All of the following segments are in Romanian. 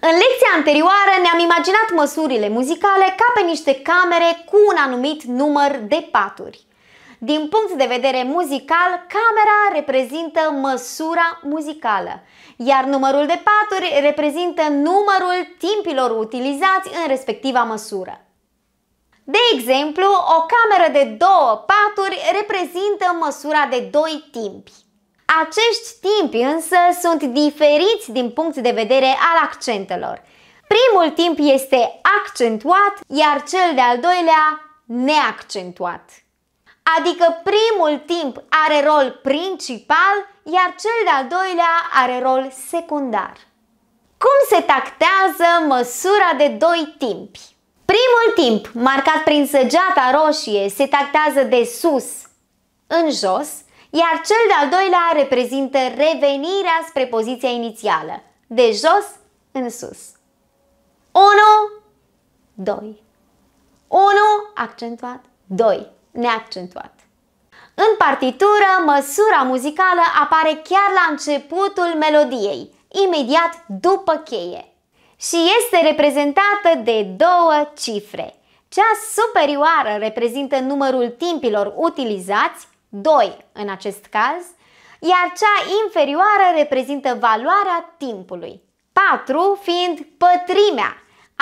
În lecția anterioară ne-am imaginat măsurile muzicale ca pe niște camere cu un anumit număr de paturi. Din punct de vedere muzical, camera reprezintă măsura muzicală, iar numărul de paturi reprezintă numărul timpilor utilizați în respectiva măsură. De exemplu, o cameră de două paturi reprezintă măsura de doi timpi. Acești timpi însă sunt diferiți din punct de vedere al accentelor. Primul timp este accentuat, iar cel de-al doilea neaccentuat. Adică primul timp are rol principal, iar cel de-al doilea are rol secundar. Cum se tactează măsura de doi timpi? Primul timp, marcat prin săgeata roșie, se tactează de sus în jos, iar cel de-al doilea reprezintă revenirea spre poziția inițială, de jos în sus. 1, 2. 1 accentuat, 2 neaccentuat. În partitură, măsura muzicală apare chiar la începutul melodiei, imediat după cheie. Și este reprezentată de două cifre. Cea superioară reprezintă numărul timpilor utilizați, 2 în acest caz, iar cea inferioară reprezintă valoarea timpului. 4 fiind pătrimea,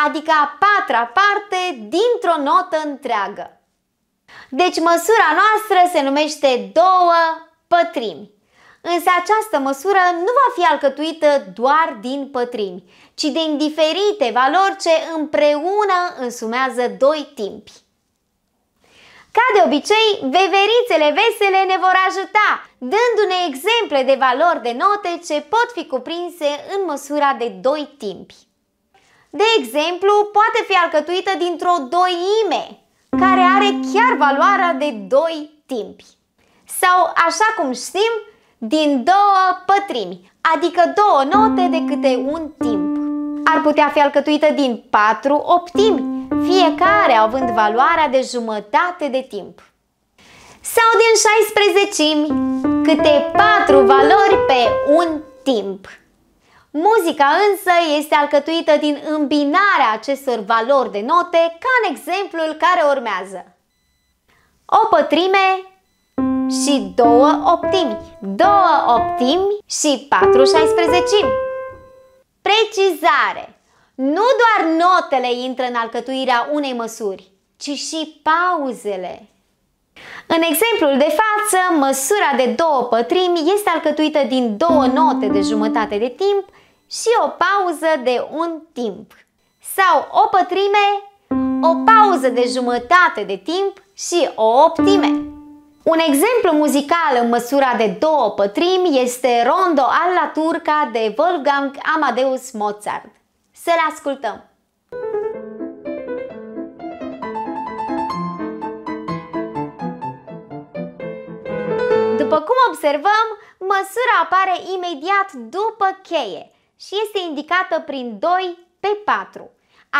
adică a patra parte dintr-o notă întreagă. Deci măsura noastră se numește două pătrimi. Însă această măsură nu va fi alcătuită doar din pătrimi, ci din diferite valori ce împreună însumează doi timpi. Ca de obicei, veverițele vesele ne vor ajuta, dându-ne exemple de valori de note ce pot fi cuprinse în măsura de doi timpi. De exemplu, poate fi alcătuită dintr-o doime, care are chiar valoarea de doi timpi. Sau, așa cum știm, din două pătrimi, adică două note de câte un timp. Ar putea fi alcătuită din patru optimi, fiecare având valoarea de jumătate de timp. Sau din 16 câte patru valori pe un timp. Muzica însă este alcătuită din îmbinarea acestor valori de note, ca în exemplul care urmează. O pătrime și două optimi, două optimi și patru șaisprezecimi. Precizare! Nu doar notele intră în alcătuirea unei măsuri, ci și pauzele. În exemplul de față, măsura de două pătrimi este alcătuită din două note de jumătate de timp și o pauză de un timp. Sau o pătrime, o pauză de jumătate de timp și o optime. Un exemplu muzical în măsura de două pătrimi este Rondo alla Turca de Wolfgang Amadeus Mozart. Să-l ascultăm! După cum observăm, măsura apare imediat după cheie și este indicată prin 2 pe 4,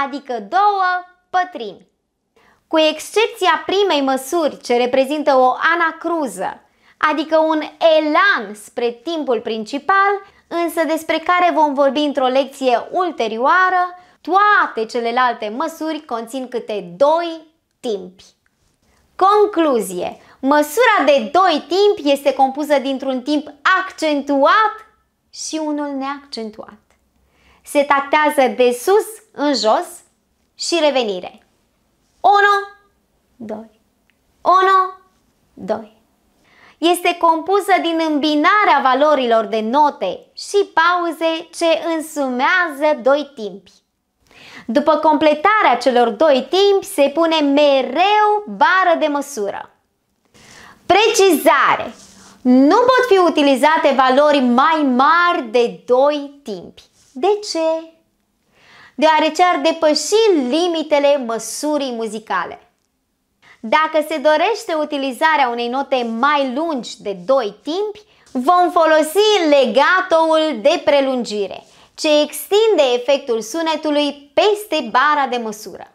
adică două pătrimi. Cu excepția primei măsuri, ce reprezintă o anacruză, adică un elan spre timpul principal, însă despre care vom vorbi într-o lecție ulterioară, toate celelalte măsuri conțin câte doi timpi. Concluzie. Măsura de doi timpi este compusă dintr-un timp accentuat și unul neaccentuat. Se tactează de sus în jos și revenire. 1, 2, 1, 2 este compusă din îmbinarea valorilor de note și pauze ce însumează doi timpi. După completarea celor doi timpi se pune mereu bară de măsură. Precizare! Nu pot fi utilizate valori mai mari de doi timpi. De ce? Deoarece ar depăși limitele măsurii muzicale. Dacă se dorește utilizarea unei note mai lungi de doi timpi, vom folosi legatoul de prelungire, ce extinde efectul sunetului peste bara de măsură.